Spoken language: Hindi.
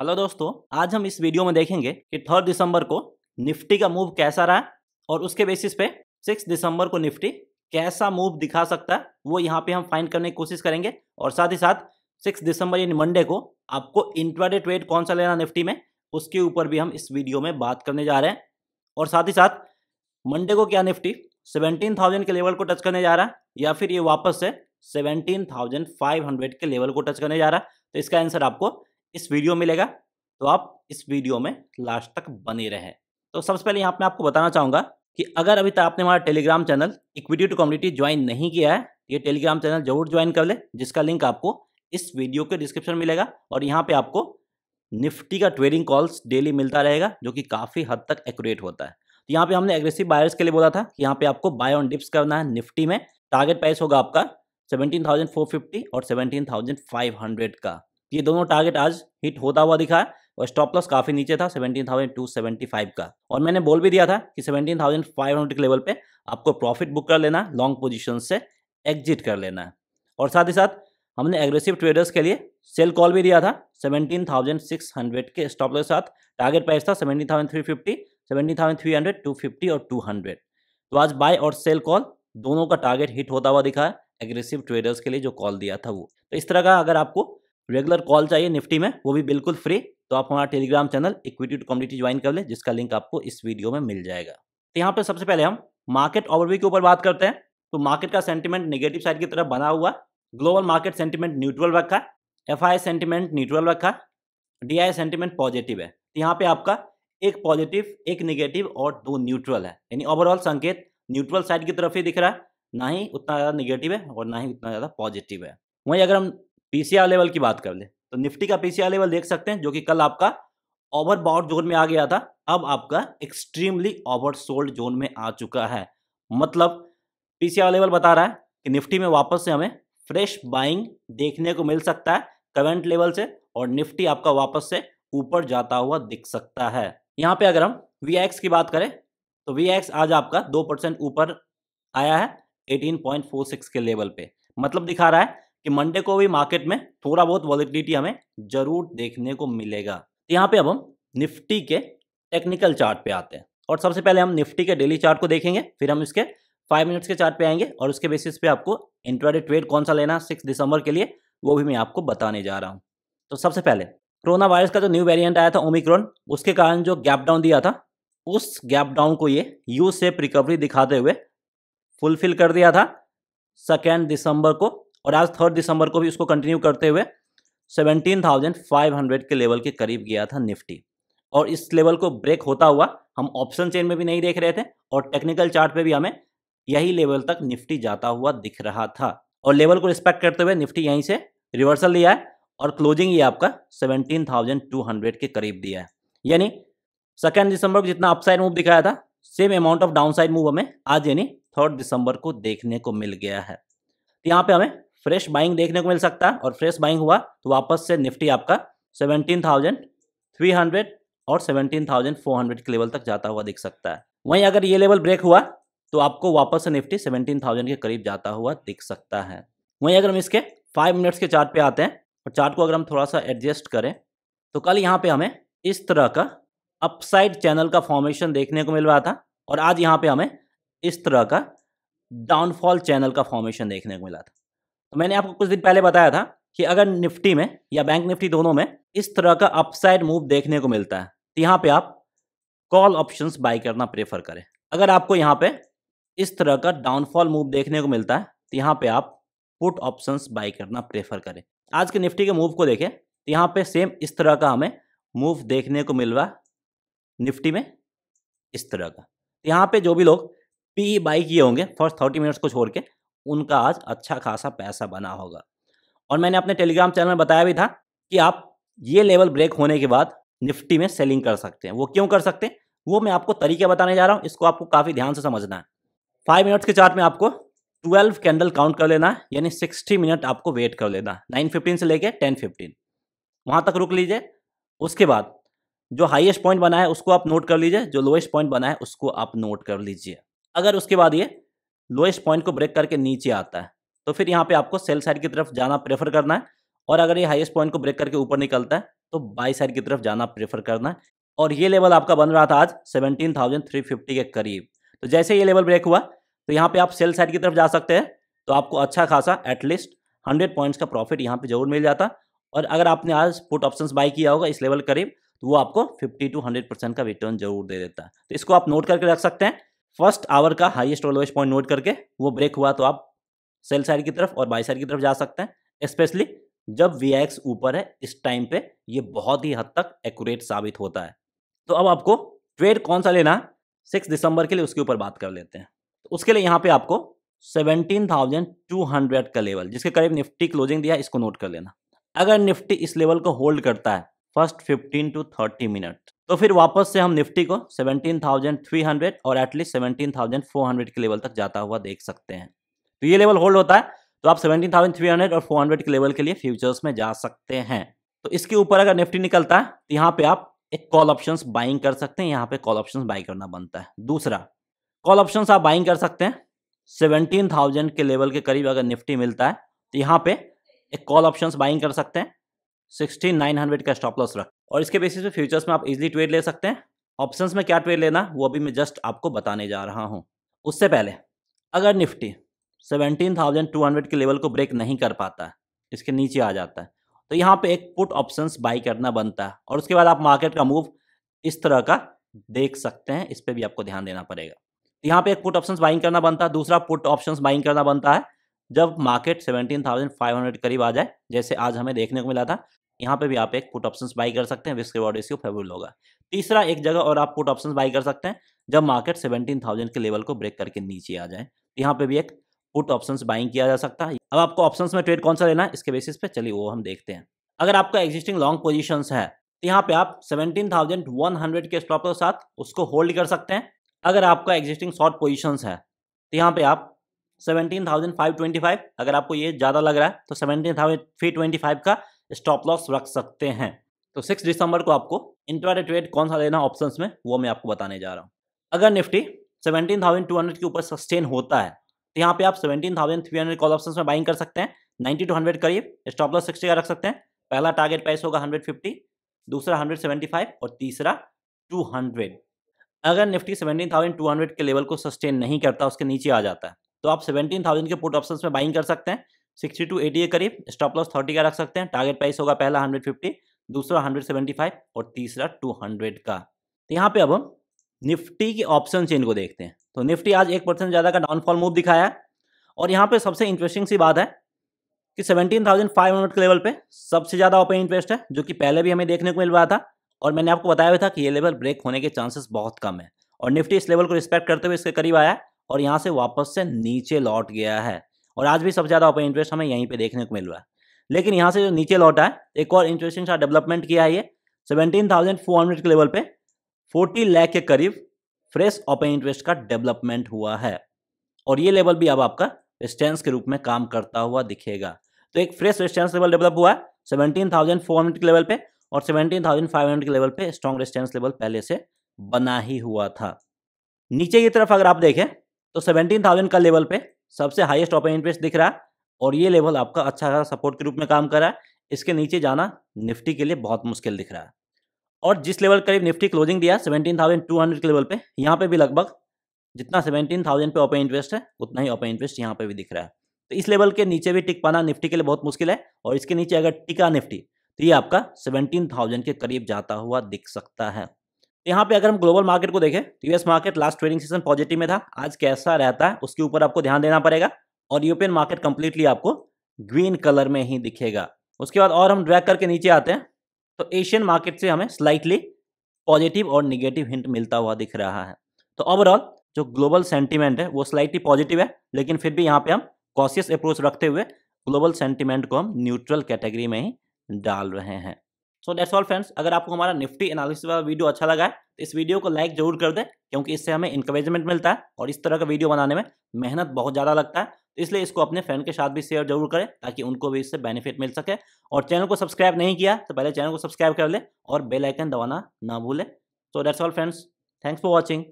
हेलो दोस्तों आज हम इस वीडियो में देखेंगे कि थर्ड दिसंबर को निफ्टी का मूव कैसा रहा और उसके बेसिस पे सिक्स दिसंबर को निफ्टी कैसा मूव दिखा सकता है वो यहाँ पे हम फाइंड करने की कोशिश करेंगे और साथ ही साथ सिक्स दिसंबर यानी मंडे को आपको इंट्राडे ट्रेड कौन सा लेना निफ्टी में उसके ऊपर भी हम इस वीडियो में बात करने जा रहे हैं और साथ ही साथ मंडे को क्या निफ्टी सेवनटीन थाउजेंड के लेवल को टच करने जा रहा है या फिर ये वापस से सेवनटीन थाउजेंड फाइव हंड्रेड के लेवल को टच करने जा रहा है तो इसका आंसर आपको इस वीडियो में मिलेगा तो आप इस वीडियो में लास्ट तक बने रहें तो सबसे पहले यहाँ पर आपको बताना चाहूँगा कि अगर अभी तक आपने हमारा Telegram channel equity to community join नहीं किया है तो ये टेलीग्राम चैनल जरूर ज्वाइन कर ले जिसका लिंक आपको इस वीडियो के डिस्क्रिप्शन में मिलेगा और यहाँ पे आपको निफ्टी का ट्रेडिंग कॉल्स डेली मिलता रहेगा जो कि काफ़ी हद तक एक्यूरेट होता है तो यहाँ पे हमने एग्रेसिव बायर्स के लिए बोला था कि यहाँ पे आपको बाय ऑन डिप्स करना है निफ्टी में टारगेट प्राइस होगा आपका सेवनटीन और सेवनटीन का ये दोनों टारगेट आज हिट होता हुआ दिखा है और स्टॉप लॉस काफी नीचे था 17,275 का और मैंने बोल भी दिया था कि 17,500 के लेवल पे आपको प्रॉफिट बुक कर लेना लॉन्ग पोजीशन से एग्जिट कर लेना है और साथ ही साथ हमने एग्रेसिव ट्रेडर्स के लिए सेल कॉल भी दिया था 17,600 के स्टॉप लॉस के साथ टारगेट प्राइस था 17,350, 17,300, 250 और 200 तो आज बाय और सेल कॉल दोनों का टारगेट हिट होता हुआ दिखा है एग्रेसिव ट्रेडर्स के लिए जो कॉल दिया था वो तो इस तरह का अगर आपको रेगुलर कॉल चाहिए निफ्टी में वो भी बिल्कुल फ्री तो आप हमारा Telegram channel equity to community join कर ले जिसका लिंक आपको इस वीडियो में मिल जाएगा तो यहाँ पर सबसे पहले हम मार्केट ओवरव्यू के ऊपर बात करते हैं तो मार्केट का सेंटीमेंट नेगेटिव साइड की तरफ बना हुआ ग्लोबल मार्केट सेंटीमेंट न्यूट्रल रखा एफ आई सेंटिमेंट न्यूट्रल रखा डी आई सेंटीमेंट पॉजिटिव है तो यहाँ पे आपका एक पॉजिटिव एक निगेटिव और दो न्यूट्रल है यानी ओवरऑल संकेत न्यूट्रल साइड की तरफ ही दिख रहा है ना ही उतना ज़्यादा निगेटिव है और ना ही उतना ज़्यादा पॉजिटिव है वहीं अगर हम पीसीआर लेवल की बात कर ले तो निफ्टी का पीसीआर लेवल देख सकते हैं जो कि कल आपका ओवर बॉट जोन में आ गया था अब आपका एक्सट्रीमली ओवर सोल्ड जोन में आ चुका है मतलब पीसीआर लेवल बता रहा है कि निफ्टी में वापस से हमें फ्रेश बाइंग देखने को मिल सकता है करंट लेवल से और निफ्टी आपका वापस से ऊपर जाता हुआ दिख सकता है यहाँ पे अगर हम वी की बात करें तो वी आज आपका दो परसेंट ऊपर आया है 18.46 के लेवल पे मतलब दिखा रहा है कि मंडे को भी मार्केट में थोड़ा बहुत वॉलिडिटी हमें जरूर देखने को मिलेगा तो यहाँ पे अब हम निफ्टी के टेक्निकल चार्ट पे आते हैं और सबसे पहले हम निफ्टी के डेली चार्ट को देखेंगे फिर हम इसके फाइव मिनट्स के चार्ट पे आएंगे और उसके बेसिस पे आपको इंट्राडे ट्रेड कौन सा लेना सिक्स दिसंबर के लिए वो भी मैं आपको बताने जा रहा हूँ तो सबसे पहले कोरोना वायरस का जो न्यू वेरिएंट आया था ओमिक्रॉन उसके कारण जो गैप डाउन दिया था उस गैप डाउन को ये यू सेप रिकवरी दिखाते हुए फुलफिल कर दिया था सेकेंड दिसंबर को और आज थर्ड दिसंबर को भी उसको कंटिन्यू करते हुए सेवनटीन थाउजेंड फाइव हंड्रेड के लेवल के करीब गया था निफ्टी और इस लेवल को ब्रेक होता हुआ हम ऑप्शन चेन में भी नहीं देख रहे थे और टेक्निकल चार्ट पे भी हमें यही लेवल तक निफ्टी जाता हुआ दिख रहा था और लेवल को रिस्पेक्ट करते हुए निफ्टी यहीं से रिवर्सल लिया है और क्लोजिंग ये आपका 17,200 के करीब दिया है यानी सेकेंड दिसंबर को जितना अपसाइड मूव दिखाया था same amount of downside move हमें आज यानी थर्ड दिसंबर को देखने को मिल गया है तो यहाँ पे हमें फ्रेश बाइंग देखने को मिल सकता है और फ्रेश बाइंग हुआ तो वापस से निफ्टी आपका सेवनटीन थाउजेंड थ्री हंड्रेड और सेवनटीन थाउजेंड फोर हंड्रेड के लेवल तक जाता हुआ दिख सकता है वहीं अगर ये लेवल ब्रेक हुआ तो आपको वापस से निफ्टी सेवनटीन थाउजेंड के करीब जाता हुआ दिख सकता है वहीं अगर हम इसके फाइव मिनट्स के चार्ट पे आते हैं और चार्ट को अगर हम थोड़ा सा एडजस्ट करें तो कल यहाँ पे हमें इस तरह का अपसाइड चैनल का फॉर्मेशन देखने को मिल रहा था और आज यहाँ पर हमें इस तरह का डाउनफॉल चैनल का फॉर्मेशन देखने को मिला था तो मैंने आपको कुछ दिन पहले बताया था कि अगर निफ्टी में या बैंक निफ्टी दोनों में इस तरह का अपसाइड मूव देखने को मिलता है तो यहाँ पे आप कॉल ऑप्शंस बाई करना प्रेफर करें अगर आपको यहाँ पे इस तरह का डाउनफॉल मूव देखने को मिलता है तो यहाँ पे आप पुट ऑप्शंस बाई करना प्रेफर करें आज के निफ्टी के मूव को देखें तो यहाँ पे सेम इस तरह का हमें मूव देखने को मिल रहा निफ्टी में इस तरह का तो यहाँ पे जो भी लोग पी बाई e किए होंगे फर्स्ट थर्टी मिनट्स को छोड़ के उनका आज अच्छा खासा पैसा बना होगा और मैंने अपने टेलीग्राम चैनल में बताया भी था कि आप ये लेवल ब्रेक होने के बाद निफ्टी में सेलिंग कर सकते हैं वो क्यों कर सकते हैं वो मैं आपको तरीके बताने जा रहा हूँ इसको आपको काफ़ी ध्यान से समझना है फाइव मिनट्स के चार्ट में आपको ट्वेल्व कैंडल काउंट कर लेना है यानी सिक्सटी मिनट आपको वेट कर लेना है नाइन फिफ्टीन से लेके टेन फिफ्टीन वहाँ तक रुक लीजिए उसके बाद जो हाईएस्ट पॉइंट बना है उसको आप नोट कर लीजिए जो लोएस्ट पॉइंट बना है उसको आप नोट कर लीजिए अगर उसके बाद ये लोएस्ट पॉइंट को ब्रेक करके नीचे आता है तो फिर यहाँ पे आपको सेल साइड की तरफ जाना प्रेफर करना है और अगर ये हाईएस्ट पॉइंट को ब्रेक करके ऊपर निकलता है तो बाई साइड की तरफ जाना प्रेफर करना है और ये लेवल आपका बन रहा था आज फिफ्टी के करीब तो जैसे ये लेवल ब्रेक हुआ तो यहाँ पे आप सेल साइड की तरफ जा सकते हैं तो आपको अच्छा खासा एटलीस्ट हंड्रेड पॉइंट्स का प्रॉफिट यहाँ पर जरूर मिल जाता और अगर आपने आज पुट ऑप्शन बाई किया होगा इस लेवल करीब तो वो आपको 50 टू 100 परसेंट का रिटर्न जरूर दे देता है तो इसको आप नोट करके रख सकते हैं फर्स्ट आवर का हाईएस्ट और लोएस्ट पॉइंट नोट करके वो ब्रेक हुआ तो आप सेल साइड की तरफ और बाई साइड की तरफ जा सकते हैं स्पेशली जब वी ऊपर है इस टाइम पे ये बहुत ही हद तक एक्यूरेट साबित होता है तो अब आपको ट्रेड कौन सा लेना सिक्स दिसंबर के लिए उसके ऊपर बात कर लेते हैं तो उसके लिए यहाँ पे आपको सेवनटीन थाउजेंड टू हंड्रेड का लेवल जिसके करीब निफ्टी क्लोजिंग दिया इसको नोट कर लेना अगर निफ्टी इस लेवल को होल्ड करता है first fifteen to thirty minute तो फिर वापस से हम निफ्टी को 17,300 और एटलीस्ट 17,400 के लेवल तक जाता हुआ देख सकते हैं तो ये लेवल होल्ड होता है तो आप 17,300 और 400 के लेवल के लिए फ्यूचर्स में जा सकते हैं तो इसके ऊपर अगर निफ्टी निकलता है तो यहाँ पे आप एक कॉल ऑप्शंस बाइंग कर सकते हैं यहाँ पे कॉल ऑप्शंस बाई करना बनता है दूसरा कॉल ऑप्शन आप बाइंग कर सकते हैं सेवनटीन के लेवल के करीब अगर निफ्टी मिलता है तो यहाँ पे एक कॉल ऑप्शन बाइंग कर सकते हैं सिक्सटीन का स्टॉप लॉस रख और इसके बेसिस पे फ्यूचर्स में आप इजीली ट्रेड ले सकते हैं ऑप्शंस में क्या ट्रेड लेना वो अभी मैं जस्ट आपको बताने जा रहा हूँ उससे पहले अगर निफ्टी 17,200 के लेवल को ब्रेक नहीं कर पाता है इसके नीचे आ जाता है तो यहाँ पे एक पुट ऑप्शंस बाई करना बनता है और उसके बाद आप मार्केट का मूव इस तरह का देख सकते हैं इस पर भी आपको ध्यान देना पड़ेगा यहाँ पे एक पुट ऑप्शंस बाइंग करना बनता है दूसरा पुट ऑप्शंस बाइंग करना बनता है जब मार्केट 17,500 करीब आ जाए जैसे आज हमें देखने को मिला था यहाँ पे भी आप एक पुट ऑप्शंस बाई कर सकते हैं रिस्क रिवॉर्ड रेशियो फेवरेबल होगा तीसरा एक जगह और आप पुट ऑप्शंस बाई कर सकते हैं जब मार्केट 17,000 के लेवल को ब्रेक करके नीचे आ जाए तो यहाँ पे भी एक पुट ऑप्शंस बाइंग किया जा सकता है अब आपको ऑप्शंस में ट्रेड कौन सा लेना है इसके बेसिस पे चलिए वो हम देखते हैं अगर आपका एग्जिस्टिंग लॉन्ग पोजिशन है तो यहाँ पे आप 17,100 के स्टॉप के साथ उसको होल्ड कर सकते हैं अगर आपका एग्जिस्टिंग शॉर्ट पोजिशन है तो यहाँ पे आप 17,525 अगर आपको ये ज़्यादा लग रहा है तो 17,325 का स्टॉप लॉस रख सकते हैं तो सिक्स दिसंबर को आपको इंट्राडे ट्रेड कौन सा लेना ऑप्शन में वो मैं आपको बताने जा रहा हूँ अगर Nifty seventeen thousand two hundred के ऊपर सस्टेन होता है तो यहाँ पे आप thousand three hundred call option में बाइंग कर सकते हैं नाइन्टी टू हंड्रेड करीब स्टॉप लॉस सिक्सटी का रख सकते हैं पहला टारगेट प्राइस होगा हंड्रेड फिफ्टी दूसरा हंड्रेड सेवेंटी फाइव और तीसरा टू हंड्रेड अगर Nifty seventeen thousand two hundred के लेवल को सस्टेन नहीं करता उसके नीचे आ जाता है तो आप सेवेंटीन थाउजेंड के पुट ऑप्शन में बाइंग कर सकते हैं सिक्सटी टू एटी के करीब स्टॉप लॉस थर्टी का रख सकते हैं टारगेट प्राइस होगा पहला हंड्रेड फिफ्टी दूसरा हंड्रेड सेवेंटी फाइव और तीसरा टू हंड्रेड का तो यहाँ पे अब हम निफ्टी के ऑप्शन चेन को देखते हैं तो निफ्टी आज एक परसेंट ज़्यादा का डाउनफॉल मूव दिखाया और यहाँ पे सबसे इंटरेस्टिंग सी बात है कि सेवनटीन थाउजेंड फाइव हंड्रेड के लेवल पे सबसे ज़्यादा ओपन इंटरेस्ट है जो कि पहले भी हमें देखने को मिल रहा था और मैंने आपको बताया हुआ था कि ये लेवल ब्रेक होने के चांसेस बहुत कम है और निफ्टी इस लेवल को रिस्पेक्ट करते हुए इसके करीब आया और यहाँ से वापस से नीचे लौट गया है और आज भी सबसे ज़्यादा ओपन इंटरेस्ट हमें यहीं पर देखने को मिल रहा है लेकिन यहाँ से जो नीचे लौटा है एक और इंटरेस्टिंग सा डेवलपमेंट किया है ये सेवेंटीन थाउजेंड फोर हंड्रेड के लेवल पे फोर्टी लाख के करीब फ्रेश ओपन इंटरेस्ट का डेवलपमेंट हुआ है और ये लेवल भी अब आपका रेस्टेंस के रूप में काम करता हुआ दिखेगा तो एक फ्रेश रेस्टेंस लेवल डेवलप हुआ है सेवेंटीन थाउजेंड फोर हंड्रेड के लेवल पे और सेवनटीन थाउजेंड फाइव हंड्रेड के लेवल पे स्ट्रॉन्ग रेस्टेंस लेवल पहले से बना ही हुआ था नीचे की तरफ अगर आप देखें तो सेवनटीन थाउजेंड का लेवल पे सबसे हाईएस्ट ओपन इंटरेस्ट दिख रहा है और ये लेवल आपका अच्छा खासा सपोर्ट के रूप में काम कर रहा है इसके नीचे जाना निफ्टी के लिए बहुत मुश्किल दिख रहा है और जिस लेवल करीब निफ्टी क्लोजिंग दिया 17,200 के लेवल पे यहाँ पे भी लगभग जितना 17,000 पे ओपन इंटरेस्ट है उतना ही ओपन इंटरेस्ट यहाँ पे भी दिख रहा है तो इस लेवल के नीचे भी टिक पाना निफ्टी के लिए बहुत मुश्किल है और इसके नीचे अगर टिका निफ्टी तो ये आपका 17,000 के करीब जाता हुआ दिख सकता है यहाँ पे अगर हम ग्लोबल मार्केट को देखें तो US market last trading season positive में था आज कैसा रहता है उसके ऊपर आपको ध्यान देना पड़ेगा और यूरोपियन मार्केट कंप्लीटली आपको ग्रीन कलर में ही दिखेगा उसके बाद और हम ड्रैक करके नीचे आते हैं तो एशियन मार्केट से हमें स्लाइटली पॉजिटिव और निगेटिव हिंट मिलता हुआ दिख रहा है तो ओवरऑल जो ग्लोबल सेंटिमेंट है वो स्लाइटली पॉजिटिव है लेकिन फिर भी यहाँ पे हम कॉशियस अप्रोच रखते हुए ग्लोबल सेंटिमेंट को हम न्यूट्रल कैटेगरी में ही डाल रहे हैं सो दैट्स ऑल फ्रेंड्स अगर आपको हमारा निफ्टी एनालिसिस वाला वीडियो अच्छा लगा है तो इस वीडियो को लाइक जरूर कर दें क्योंकि इससे हमें इंकरेजमेंट मिलता है और इस तरह का वीडियो बनाने में मेहनत बहुत ज़्यादा लगता है तो इसलिए इसको अपने फ्रेंड के साथ भी शेयर जरूर करें ताकि उनको भी इससे बेनिफिट मिल सके और चैनल को सब्सक्राइब नहीं किया तो पहले चैनल को सब्सक्राइब कर ले और बेलाइकन दबाना ना भूलें so that's all friends thanks for watching